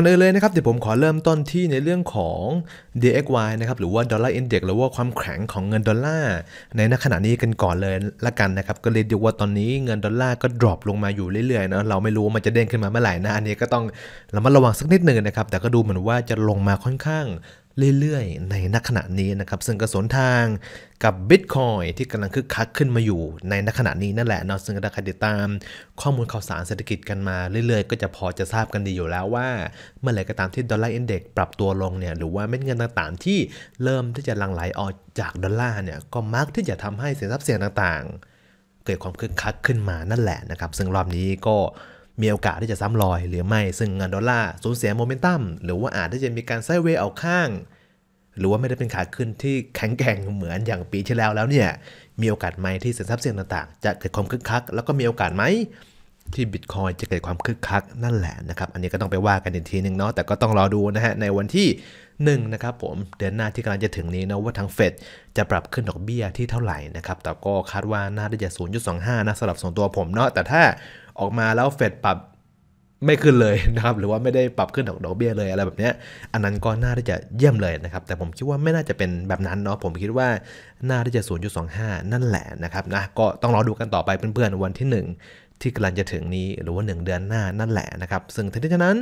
ก่อนอื่นเลยนะครับเดี๋ยวผมขอเริ่มต้นที่ในเรื่องของ DXY นะครับหรือว่า Dollar Index หรือว่าความแข็งของเงินดอลลาร์ในณขณะนี้กันก่อนเลยละกันนะครับก็เลยดรียกว่าตอนนี้เงินดอลลาร์ก็ดรอปลงมาอยู่เรื่อยๆนะเราไม่รู้มันจะเด้งขึ้นมาเมื่อไหร่นะ อันนี้ก็ต้องระมัดระวังสักนิดหนึ่งนะครับ แต่ก็ดูเหมือนว่าจะลงมาค่อนข้างเรื่อยๆ ในกขณะนี้นะครับ ซึ่งก็สนทางกับ Bitcoin ที่กำลังคึกคักขึ้นมาอยู่ในกขณะนี้นั่นแหละเนาะซึ่งถ้าใครติดตามข้อมูลข่าวสารเศรษฐกิจกันมาเรื่อย ๆ ก็จะพอจะทราบกันดีอยู่แล้วว่า เมื่อไหร่ก็ตามที่ดอลลาร์อินเด็กปรับตัวลงเนี่ยหรือว่าเม็ดเงินต่าง ๆ ที่เริ่มที่จะหลั่งไหลออกจากดอลลาร์เนี่ยก็มักที่จะทำให้สินทรัพย์เสี่ยงต่างๆเกิดความคึกคักขึ้นมานั่นแหละนะครับซึ่งรอบนี้ก็มีโอกาสที่จะซ้ำรอยหรือไม่ ซึ่งเงินดอลลาร์สูญเสียโมเมนตัม หรือว่าอาจจะมีการไซเวย์เอาข้าง หรือว่าไม่ได้เป็นขาขึ้นที่แข็งแกร่งเหมือนอย่างปีที่แล้วแล้วเนี่ย มีโอกาสไหมที่สินทรัพย์เสี่ยงต่างๆ จะเกิดความคึกคัก แล้วก็มีโอกาสไหม ที่บิตคอยจะเกิดความคึกคัก นั่นแหละนะครับ อันนี้ก็ต้องไปว่ากันอีกทีหนึ่งเนาะ แต่ก็ต้องรอดูนะฮะ ในวันที่1นะครับผม เดือนหน้าที่กำลังจะถึงนี้นะว่าทางเฟดจะปรับขึ้นดอกเบี้ยที่เท่าไหร่นะครับ แต่ก็คาดว่าน่าจะ 0.25นะสำหรับส่วนตัวผมเนาะแต่ถ้าออกมาแล้วเฟดปรับไม่ขึ้นเลยนะครับหรือว่าไม่ได้ปรับขึ้นดอกเบี้ยเลยอะไรแบบนี้อันนั้นก็น่าที่จะเยี่ยมเลยนะครับแต่ผมคิดว่าไม่น่าจะเป็นแบบนั้นเนาะผมคิดว่าน่าที่จะ 0.25 นั่นแหละนะครับนะก็ต้องรอดูกันต่อไปเพื่อน ๆ วันที่ 1 ที่กำลังจะถึงนี้หรือว่า 1 เดือนหน้านั่นแหละนะครับซึ่งทั้งนี้ทั้งนั้น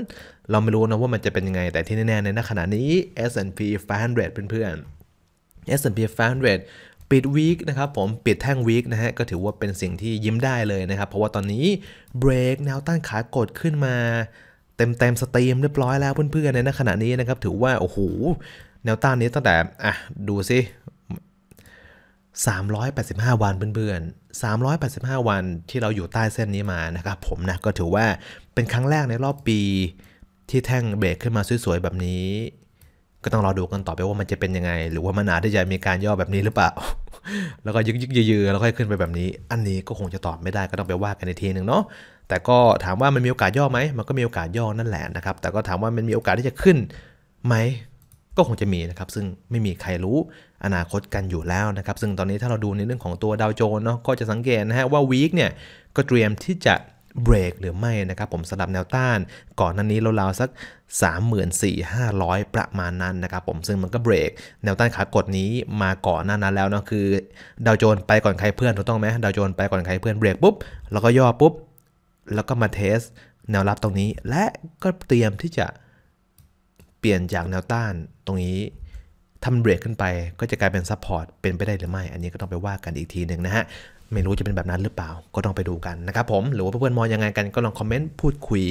เราไม่รู้นะว่ามันจะเป็นยังไงแต่ที่แน่ๆในขณะนี้ S&P 500 เพื่อนๆ S&P 500ปิดวีคนะครับผมปิดแท่งวีคนะฮะก็ถือว่าเป็นสิ่งที่ยิ้มได้เลยนะครับ เพราะว่าตอนนี้เบรกแนวต้านขากดขึ้นมาเต็มเต็มสตรีมเรียบร้อยแล้วเพื่อนๆในขณะนี้นะครับถือว่าโอ้โหแนวต้านนี้ตั้งแต่อ่ะดูสิ385 วันเพื่อนๆ385 วันที่เราอยู่ใต้เส้นนี้มานะครับผมนะก็ถือว่าเป็นครั้งแรกในรอบปีที่แท่งเบรกขึ้นมาสวยๆ แบบนี้ก็ต้องรอดูกันต่อไปว่ามันจะเป็นยังไง หรือว่ามันอาจจะมีการย่อแบบนี้หรือเปล่าแล้วก็ยึกยึกยือแล้วค่อยขึ้นไปแบบนี้ อันนี้ก็คงจะตอบไม่ได้ก็ต้องไปว่ากันในทีหนึ่งเนาะแต่ก็ถามว่ามันมีโอกาสย่อไหมมันก็มีโอกาสย่อนั่นแหละนะครับแต่ก็ถามว่ามันมีโอกาสที่จะขึ้นไหมก็คงจะมีนะครับซึ่งไม่มีใครรู้อนาคตกันอยู่แล้วนะครับ ซึ่งตอนนี้ถ้าเราดูในเรื่องของตัวดาวโจนส์เนาะก็จะสังเกตนะฮะว่าวีคเนี่ยก็เตรียมที่จะเบรกหรือไม่นะครับ ผมสำหรับแนวต้าน ก่อนนั้นนี้เราวสัก34,500 ประมาณนั้นนะครับ ผมซึ่งมันก็เบรกแนวต้านขากดนี้มาก่อนหน้านั้นแล้วเนาะคือดาวโจน ไปก่อนใครเพื่อนถูกต้องไหมดาวโจนไปก่อนใครเพื่อนเบรกปุ๊บแล้วก็ย่อปุ๊บแล้วก็มาเทส แนวรับตรงนี้ และก็เตรียมที่จะเปลี่ยนจากแนวต้านตรงนี้ทำเบรกขึ้นไป ก็จะกลายเป็นซัพพอร์ตเป็นไปได้หรือไม่ อันนี้ก็ต้องไปว่ากันอีกทีหนึ่งนะฮะไม่รู้จะเป็นแบบนั้นหรือเปล่าก็ต้องไปดูกันนะครับผม หรือว่าเพื่อนๆมอยังไงกัน ก็ลองคอมเมนต์พูดคุย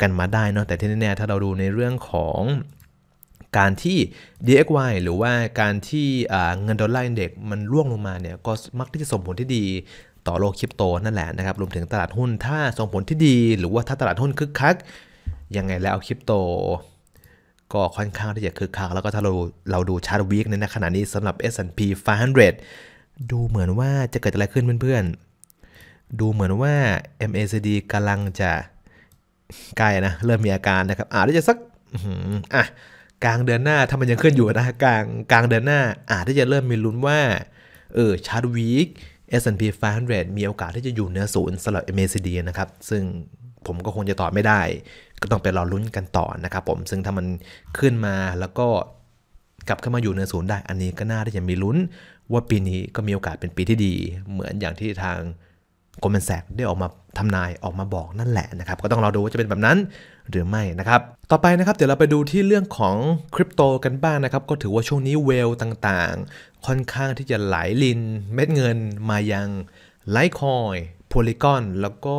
กันมาได้เนาะแต่ที่แน่ๆถ้าเราดูในเรื่องของการที่ DXY หรือว่าการที่เงินดอลลาร์อินเด็กมันร่วงลงมาเนี่ย ก็มักที่จะส่งผลที่ดีต่อโลกคริปโตนั่นแหละนะครับรวมถึงตลาดหุ้นถ้าส่งผลที่ดีหรือว่าถ้าตลาดหุ้นคึกคักยังไงแล้วคริปโต ก็ค่อนข้างที่จะคึกคักแล้วก็ถ้าเราเราดูชาร์ตวีคในขณะนี้สำหรับ S&P 500ดูเหมือนว่าจะเกิดอะไรขึ้นเพื่อนๆ ดูเหมือนว่า MACD กำลังจะใกล้นะ เริ่มมีอาการนะครับ อาจจะสักอ่ะกลางเดือนหน้าถ้ามันยังขึ้นอยู่นะกลางกลางเดือนหน้าอาจจะเริ่มมีลุ้นว่า เออชาร์ตวีค S&P 500 มีโอกาสที่จะอยู่เหนือศูนย์สำหรับ MACD นะครับซึ่งผมก็คงจะตอบไม่ได้ ก็ต้องไปรอลุ้นกันต่อนะครับผมซึ่งถ้ามันขึ้นมาแล้วก็กลับขึ้นมาอยู่เหนือศูนย์ได้ อันนี้ก็น่าที่จะมีลุ้นว่าปีนี้ก็มีโอกาสเป็นปีที่ดี เหมือนอย่างที่ทางโกลแมนแซกได้ออกมาทำนายออกมาบอกนั่นแหละนะครับ ก็ต้องรอดูว่าจะเป็นแบบนั้นหรือไม่นะครับ ต่อไปนะครับเดี๋ยวเราไปดูที่เรื่องของคริปโตกันบ้างนะครับ ก็ถือว่าช่วงนี้เวลต่างๆ ค่อนข้างที่จะไหลลิน เม็ดเงินมายังไลท์คอยโพลิกอน แล้วก็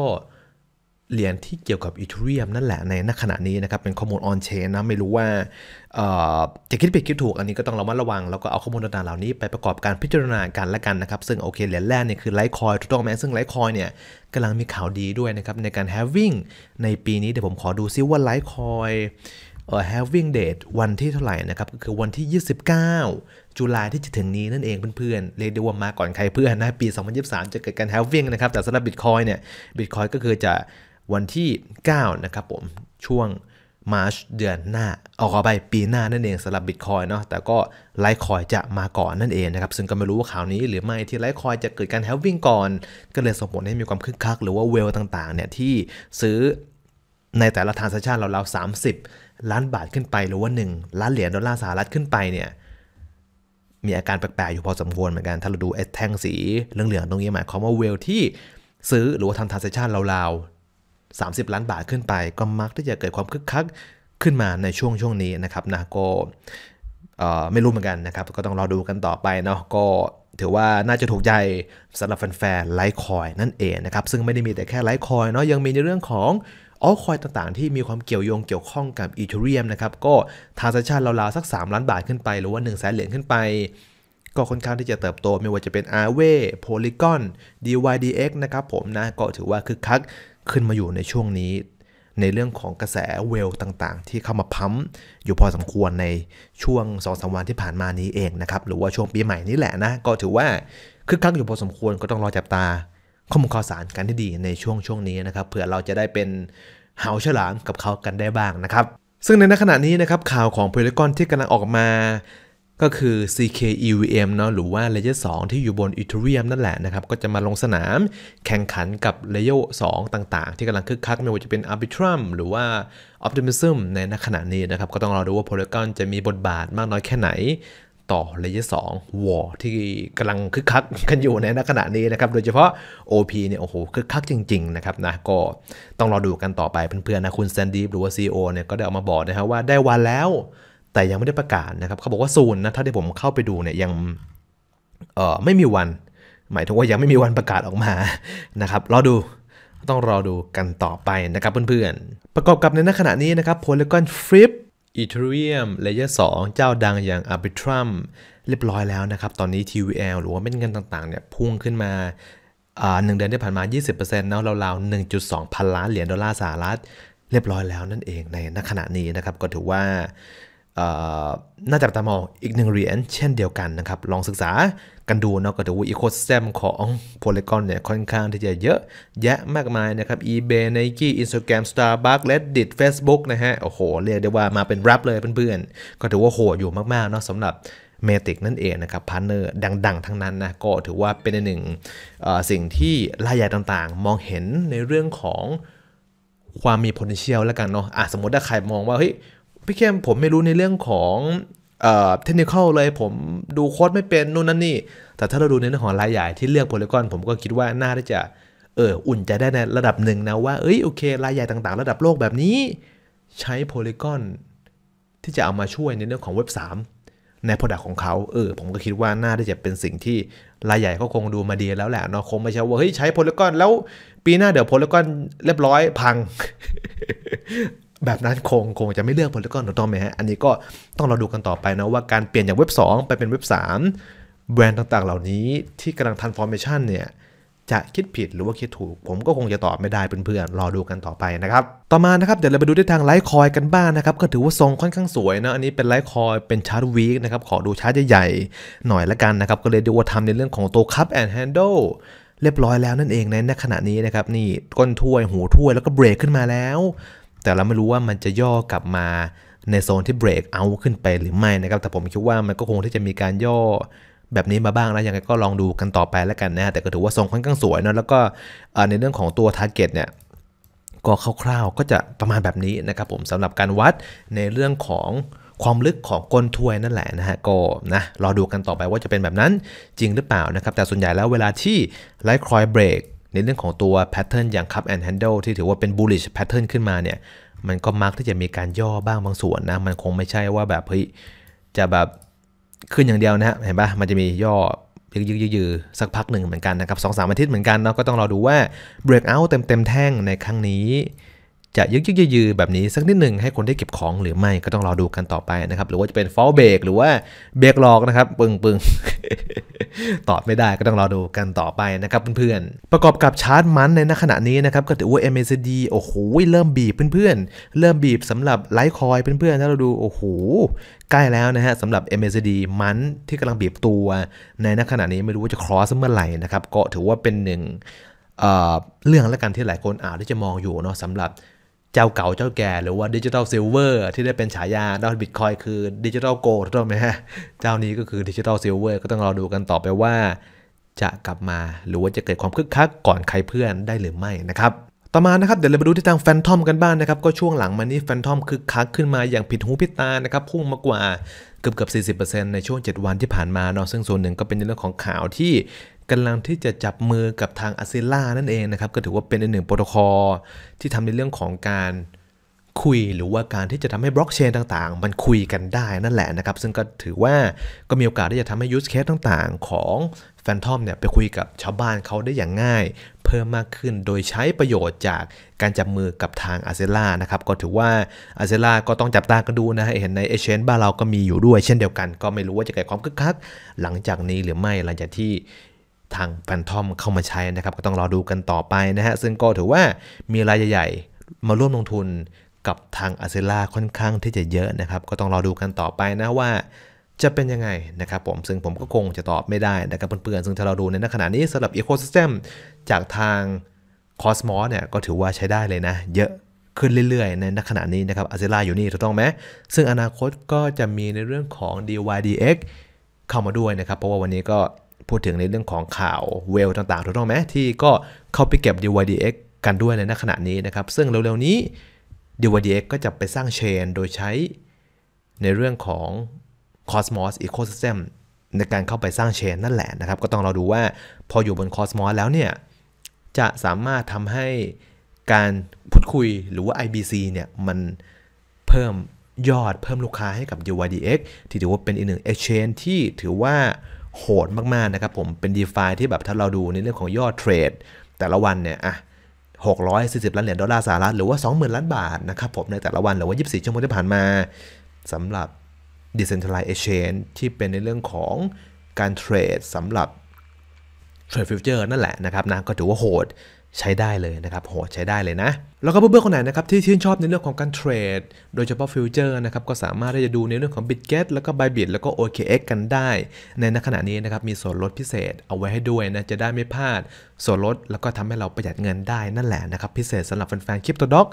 เหรียญที่เกี่ยวกับอีทูเรียมนั่นแหละ ในณขณะนี้นะครับ เป็นข้อมูลออนเชนนะไม่รู้ว่าจะคิดผิดคิดถูกอันนี้ก็ต้องระมัดระวัง แล้วก็เอาข้อมูลต่างๆเหล่านี้ไปประกอบการพิจารณากันละกันนะครับ ซึ่งโอเคเหรียญแรกเนี่ยคือไลท์คอยถูกต้องไหมซึ่งไลท์คอยเนี่ยกำลังมีข่าวดีด้วยนะครับ ในการแฮฟวิ่งในปีนี้เดี๋ยวผมขอดูซิว่าไลท์คอยเออแฮ v i n g d a t วันที่เท่าไหร่นะครับก็คือวันที่ 29จุลาที่จะถึงนี้นั่นเองเพื่อนๆเรียกได้ว่ามาก่อนใครเพื่อนนะปี2023 จะเกิดการ h a วิ่งนะครับแต่สำหรับบิตคอยเนี่ยบิตคอยก็คือจะวันที่ 9 นะครับผม ช่วงมาร์ชเดือนหน้าออกไปปีหน้านั่นเองสำหรับบิตคอยเนาะแต่ก็ไลท์คอยจะมาก่อนนั่นเองนะครับ ซึ่งก็ไม่รู้ว่าข่าวนี้หรือไม่ที่ไลท์คอยจะเกิดการแฮลวิ่งก่อน ก็เลยส่งผลให้มีความคึกคัก หรือว่าเวลต่าง ๆ เนี่ย ที่ซื้อในแต่ละทางสัญชาติเราๆสามสิบล้านบาทขึ้นไปหรือว่า 1 ล้านเหรียญดอลลาร์สหรัฐขึ้นไปเนี่ยมีอาการแปลกๆอยู่พอสมควรเหมือนกันถ้าเราดูอแท่งสีเหลืองๆตรงนี้หมายความว่าเวลที่ซื้อหรือว่าทำทรานเซชันราวๆ30 ล้านบาทขึ้นไปก็มักที่จะเกิดความคึกคักขึ้นมาในช่วงช่วงนี้นะครับนะก็ไม่รู้เหมือนกันนะครับก็ต้องรอดูกันต่อไปเนาะก็ถือว่าน่าจะถูกใจสำหรับแฟนๆไลท์คอยนั่นเองนะครับ ซึ่งไม่ได้มีแต่แค่ไลท์คอยเนาะยังมีในเรื่องของ ออคอยต่างๆ ที่มีความเกี่ยวโยงเกี่ยวข้องกับอีเทเรียมนะครับก็ทางสัญชาติราวๆสัก 3 ล้านบาทขึ้นไปหรือว่า1นึ่งแสนเหรียญขึ้นไป ก็ค่อนข้างที่จะเติบโตไม่ว่าจะเป็นอา a r w a y Polygon DYDX นะครับผมนะก็ถือว่าคึกคักขึ้นมาอยู่ในช่วงนี้ในเรื่องของกระแสเวลต่างๆ ที่เข้ามาพัมอยู่พอสมควรในช่วง2อสวันที่ผ่านมานี้เองนะครับหรือว่าช่วงปีใหม่นี้แหละนะก็ถือว่าคึกคักอยู่พอสมควรก็ต้องรอจับตาข้อมูลข่าวสารกันที่ดีในช่วงช่วงนี้นะครับเผื่อเราจะได้เป็นเหาฉลามกับเขากันได้บ้างนะครับ ซึ่งในขณะนี้นะครับข่าวของพลิกร o ที่กำลังออกมาก็คือ CK EVM เนาะ หรือว่า Layer 2ที่อยู่บน Ethereum นั่นแหละนะครับ ก็จะมาลงสนามแข่งขันกับ Layer 2ต่างๆ ที่กำลังคึกคัก ไม่ว่าจะเป็น Arbitrum หรือว่า Optimism ในขณะนี้นะครับ ก็ต้องรอดูว่า Polygon จะมีบทบาทมากน้อยแค่ไหนต่อ Layer 2 War ที่กำลังคึกคักกันอยู่ในขณะนี้นะครับ โดยเฉพาะ OP เนี่ย โอ้โห คึกคักจริง ๆ นะครับนะ ก็ต้องรอดูกันต่อไปเพื่อนๆนะคุณแซนดี้หรือว่า CEO เนี่ย ก็ได้ออกมาบอกนะครับว่าได้วันแล้วแต่ยังไม่ได้ประกาศนะครับ เขาบอกว่าซูนนะ ถ้าที่ผมเข้าไปดูเนี่ยยังเออไม่มีวัน หมายถึงว่ายังไม่มีวันประกาศออกมา นะครับ รอดูต้องรอดูกันต่อไปนะครับเพื่อนๆ ประกอบกับในขณะนี้นะครับโพลีก o n Flip e t h ท r e u m l a อมเลเจ้าดังอย่างอร์บิทรัมเรียบร้อยแล้วนะครับ ตอนนี้ TVL หรือว่าเม็ดเงินต่างๆเนี่ยพุ่งขึ้นมาหนึ่งเดือนที่ผ่านมา20%เนาะราวๆ1.2พันล้านเหรียญดอลลาร์สหรัฐ เรียบร้อยแล้วนั่นเองในขณะนี้นะครับก็ถือว่าน่าจับตามองอีกหนึ่งเหรียญเช่นเดียวกันนะครับ ลองศึกษากันดูเนาะก็ถือว่าอีโคสเต็มของโพลีกอนเนี่ยค่อนข้างที่จะเยอะแยะมากมายนะครับ eBay Nike Instagram Starbucks Reddit Facebook นะฮะโอ้โห เรียกได้ว่ามาเป็นรับเลยเพื่อนๆ ก็ถือว่าโหดอยู่มากๆเนาะสำหรับเมติกนั่นเองนะครับพาร์เนอร์ดังๆ ทั้งนั้นนะก็ถือว่าเป็นหนึ่งสิ่งที่รายใหญ่ต่างๆ มองเห็นในเรื่องของความมี potential แล้วกันเนาะะสมมติถ้าใครมองว่าเฮ้ยพี่เข้มผมไม่รู้ในเรื่องของเทคนิคเลย ผมดูโค้ดไม่เป็นนู่นนั่นนี่ แต่ถ้าเราดูในเรื่องของรายใหญ่ที่เลือกโพลีกอน ผมก็คิดว่า น่าที่จะ เออ อุ่นใจได้ในระดับหนึ่งนะว่าเอ้ยโอเครายใหญ่ต่างๆ ระดับโลกแบบนี้ ใช้โพลีกอน ที่จะเอามาช่วยในเรื่องของเว็บ3ในผลิตของเขาเออ ผมก็คิดว่า น่าที่จะเป็นสิ่งที่รายใหญ่ก็คงดูมาดีแล้วแหละเนาะคงไม่ใช่ว่าเฮ้ยใช้โพลีกอน แล้ว ปีหน้าเดี๋ยวโพลีกอนเรียบร้อยพังแบบนั้นคงคงจะไม่เลือก Polygon ถูกต้องไหมฮะ อันนี้ก็ต้องเราดูกันต่อไปนะว่าการเปลี่ยนจากเว็บ 2 ไปเป็นเว็บ 3 แบรนด์ต่างๆเหล่านี้ที่กำลัง transformation เนี่ยจะคิดผิดหรือว่าคิดถูกผมก็คงจะตอบไม่ได้เพื่อนๆ รอดูกันต่อไปนะครับ ต่อมานะครับ เดี๋ยวเราไปดูที่ทางไลท์คอยกันบ้างนนะครับ ก็ถือว่าทรงค่อนข้างสวยนะอันนี้เป็นไลท์คอยเป็นชาร์ตวีคนะครับขอดูชาร์ตใหญ่ๆหน่อยละกันนะครับก็เลยดูว่าทำในเรื่องของตัวคัพแอนด์แฮนด์ลเรียบร้อยแล้วนั่นเองในขณะนี้นะครับนี่ก้นถ้วยหูถ้วยแล้วก็เบรกขึ้นมาแล้วแต่เราไม่รู้ว่ามันจะย่อกลับมาในโซนที่เบรกเอาขึ้นไปหรือไม่นะครับ แต่ผมคิดว่ามันก็คงที่จะมีการย่อแบบนี้มาบ้างแล้วยังไงก็ลองดูกันต่อไปแล้วกันนะแต่ก็ถือว่าทรงค่อนข้างสวยเนาะแล้วก็ในเรื่องของตัวร์เก็ตเนี่ยก็คร่าว ๆก็จะประมาณแบบนี้นะครับผมสำหรับการวัดในเรื่องของความลึกของก้นถ้วยนั่นแหละนะฮะก็นะรอดูกันต่อไปว่าจะเป็นแบบนั้นจริงหรือเปล่านะครับแต่ส่วนใหญ่แล้วเวลาที่ไลท์คอยเบรกในเรื่องของตัวแพทเทิร์นอย่างค c u แ a นด์ a n d l ์ที่ถือว่าเป็นูลลิชแพทเทิร์นขึ้นมาเนี่ย มันก็มักที่จะมีการย่อบ้างบางส่วนนะ มันคงไม่ใช่ว่าแบบเฮ้ยจะแบบขึ้นอย่างเดียวนะเห็นปะมันจะมีย่อยืดยืๆสักพักหนึ่งเหมือนกันนะครับสองสามอาทิตย์เหมือนกันเนาะก็ต้องรอดูว่า breakout เต็มเต็มแท่งในครั้งนี้จะยึกยึกยือแบบนี้สักนิดหนึ่งให้คนได้เก็บของหรือไม่ก็ต้องรอดูกันต่อไปนะครับ หรือว่าจะเป็นฟอลเบรกหรือว่าเบรกหลอกนะครับ ปึงปึงตอบไม่ได้ก็ต้องรอดูกันต่อไปนะครับเพื่อนๆประกอบกับชาร์จมันในขณะนี้นะครับก็ถือว่า MACD โอ้โหเริ่มบีบเพื่อนๆ เริ่มบีบสำหรับไลท์คอยเพื่อนๆถ้าเราดูโอ้โหใกล้แล้วนะฮะสำหรับ MACD มันที่กำลังบีบตัวในขณะนี้ไม่รู้ว่าจะครอสเมื่อไหร่นะครับก็ถือว่าเป็นหนึ่งเรื่องและกันที่หลายคนอาจจะมองอยู่เนาะสำหรับเจ้าเก่าเจ้าแก่หรือว่าดิจิทัลซิลเวอร์ที่ได้เป็นฉายาดอนบิตคอยคือดิจิทัลโกลด์ถูกไหมฮะเจ้านี้ก็คือดิจิทัลซิลเวอร์ก็ต้องรอดูกันต่อไปว่าจะกลับมาหรือว่าจะเกิดความคึกคักก่อนใครเพื่อนได้หรือไม่นะครับต่อมานะครับเดี๋ยวเราไปดูที่ทางแฟนทอมกันบ้างนนะครับ ก็ช่วงหลังมานี้แฟนทอมคึกคักขึ้นมาอย่างผิดหูผิดตานะครับพุ่งมากกว่าเกือบเกือบ40%ในช่วง 7 วันที่ผ่านมาเนาะซึ่งส่วนหนึ่งก็เป็นเรื่องของข่าวที่กำลังที่จะจับมือกับทางอาซิล่านั่นเองนะครับ ก็ถือว่าเป็นอีกหนึ่งโปรโตคอลที่ทำในเรื่องของการคุยหรือว่าการที่จะทำให้บล็อกเชนต่าง ๆ มันคุยกันได้นั่นแหละนะครับซึ่งก็ถือว่าก็มีโอกาสที่จะทำให้ยูสเคสต่างๆ ของแฟนทอมเนี่ยไปคุยกับชาวบ้านเขาได้อย่างง่าย เพิ่มมากขึ้นโดยใช้ประโยชน์จากการจับมือกับทางอาเซล่านะครับ ก็ถือว่าอาเซล่าก็ต้องจับตากันดูนะเห็นในเอเชนบ้านเราก็มีอยู่ด้วย เช่นเดียวกันก็ไม่รู้ว่าจะเกิดความคึกคัก หลังจากนี้หรือไม่หลังจากที่ทางแฟนทอมเข้ามาใช้นะครับ ก็ต้องรอดูกันต่อไปนะฮะซึ่งก็ถือว่ามีรายใหญ่ๆมาร่วมลงทุนกับทางอาเซล่าค่อนข้างที่จะเยอะนะครับ ก็ต้องรอดูกันต่อไปนะว่าจะเป็นยังไงนะครับผมซึ่งผมก็คงจะตอบไม่ได้นะครับเพื่อนๆซึ่งถ้าเราดูในขณะนี้สำหรับ Ecosystem จากทาง Cosmos เนี่ย ก็ถือว่าใช้ได้เลยนะ เยอะขึ้นเรื่อยๆ ในขณะนี้นะครับอาเซราอยู่นี่ถูกต้องไหมซึ่งอนาคตก็จะมีในเรื่องของ DYDX เข้ามาด้วยนะครับ เพราะว่าวันนี้ก็พูดถึงในเรื่องของข่าวเวลต่างๆถูกต้องไหมที่ก็เข้าไปเก็บ DYDX กันด้วยในขณะนี้นะครับซึ่งเร็วๆนี้ DYDX ก็จะไปสร้างเชนโดยใช้ในเรื่องของ Cosmos Ecosystem ในการเข้าไปสร้างเชน นั่นแหละนะครับ ก็ต้องเราดูว่าพออยู่บน Cosmos แล้วเนี่ย จะสามารถทำให้การพูดคุยหรือว่า IBC เนี่ย มันเพิ่มยอดเพิ่มลูกค้าให้กับ DYDX ที่ถือว่าเป็นอีกหนึ่ง Exchange ที่ถือว่า โหดมาก ๆ นะครับผมเป็น d e f าที่แบบถ้าเราดูในเรื่องของยอดเทรด แต่ละวันเนี่ยอะ640ล้านเหรียญดอลลาร์สหรัฐหรือว่า 20,000ล้านบาทนะครับผมในแต่ละวันหรือว่า24ชั่วโมงที่ผ่านมาสำหรับ decentralized exchange ที่เป็นในเรื่องของการเทรดสำหรับเทรดฟิวเจอร์นั่นแหละนะครับนะก็ถือว่าโหดใช้ได้เลยนะครับโหดใช้ได้เลยนะแล้วก็เพื่อนๆคนไหนนะครับที่ชื่นชอบในเรื่องของการเทรดโดยเฉพาะฟิวเจอร์นะครับก็สามารถที่จะดูในเรื่องของ BitGet แล้วก็ Bybit แล้วก็ OKX กันได้ ในขณะนี้นะครับมีส่วนลดพิเศษเอาไว้ให้ด้วยนะจะได้ไม่พลาดส่วนลดแล้วก็ทำให้เราประหยัดเงินได้นั่นแหละนะครับ พิเศษสำหรับแฟนๆคริปโตด็อก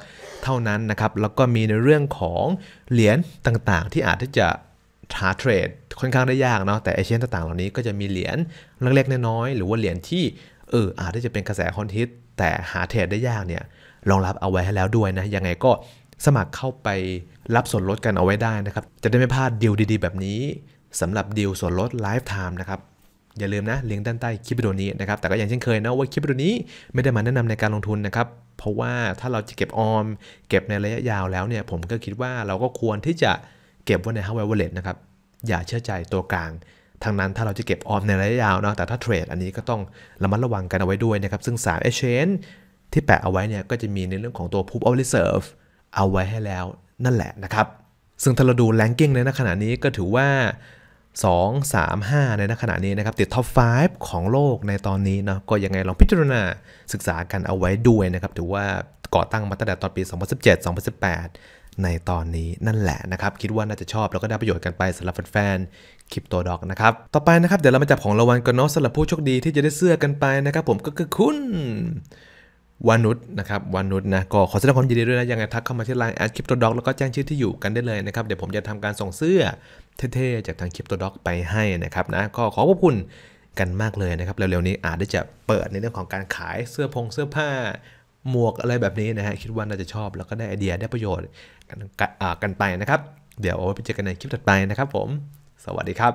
เท่านั้นนะครับแล้วก็มีในเรื่องของเหรียญต่างๆ ที่อาจจะหาเทรดค่อนข้างได้ยากเนาะแต่ไอเช่นต่างๆเหล่านี้ก็จะมีเหรียญเล็กๆน้อยๆ หรือว่าเหรียญที่เอออาจจะเป็นกระแสคอนทิต แต่หาเทรดได้ยากเนี่ยรองรับเอาไว้ให้แล้วด้วยนะยังไงก็สมัครเข้าไปรับส่วนลดกันเอาไว้ได้นะครับจะได้ไม่พลาดดีลดีๆ แบบนี้สำหรับดีลส่วนลดไลฟ์ไทม์นะครับอย่าลืมนะลิงก์ด้านใต้คลิปวิดีโอนี้นะครับแต่ก็อย่างเช่นเคยนะว่าคลิปวิดีโอนี้ไม่ได้มาแนะนำในการลงทุนนะครับเพราะว่าถ้าเราจะเก็บออม เก็บในระยะยาวแล้วเนี่ย ผมก็คิดว่าเราก็ควรที่จะเก็บไว้ในฮาวเวอร์เลตนะครับอย่าเชื่อใจตัวกลางทางนั้นถ้าเราจะเก็บออมในระยะยาวนะแต่ถ้าเทรดอันนี้ก็ต้องระมัดระวังกันเอาไว้ด้วยนะครับซึ่ง3 Exchange ที่แปะเอาไว้เนี่ยก็จะมีในเรื่องของตัว Proof of Reserve เอาไว้ให้แล้วนั่นแหละนะครับซึ่งถ้าเราดูแลนกิ้งในขณะนี้ก็ถือว่า 2 3 5 ในขณะนี้นะครับติดท็อป5ของโลกในตอนนี้เนาะก็ยังไงลองพิจารณาศึกษากันเอาไว้ด้วยนะครับถือว่าก่อตั้งมาตั้งแต่ตอนปี2017 2018ในตอนนี้นั่นแหละนะครับคิดว่าน่าจะชอบแล้วก็ได้ประโยชน์กันไปสำหรับแฟนๆคลิปตัวดอกนะครับต่อไปนะครับเดี๋ยวเรามาจับของรางวัลกันเนาะสำหรับผู้โชคดี ที่จะได้เสื้อกันไปนะครับ ผมก็คือคุณวานุชนะครับวานุชนะก็ขอแสดงความยินดีด้วยนะยังไงทักเข้ามาที่ไลน์แอดคลิปตัวดอกแล้วก็แจ้งชื่อที่อยู่กันได้เลยนะครับ เดี๋ยวผมจะทำการส่งเสื้อเท่ๆจากทางคลิปตัวดอก ไปให้นะครับนะก็ขอขอบคุณกันมากเลยนะครับเร็วๆนี้อาจจะเปิดในเรื่องของการขายเสื้อพงเสื้อผ้าหมวกอะไรแบบนี้นะฮะคิดว่าน่าจะชอบแล้วก็ได้ไอเดียได้ประโยชน์กันไปนะครับ เดี๋ยวไปเจอกันในคลิปถัดไปนะครับผม สวัสดีครับ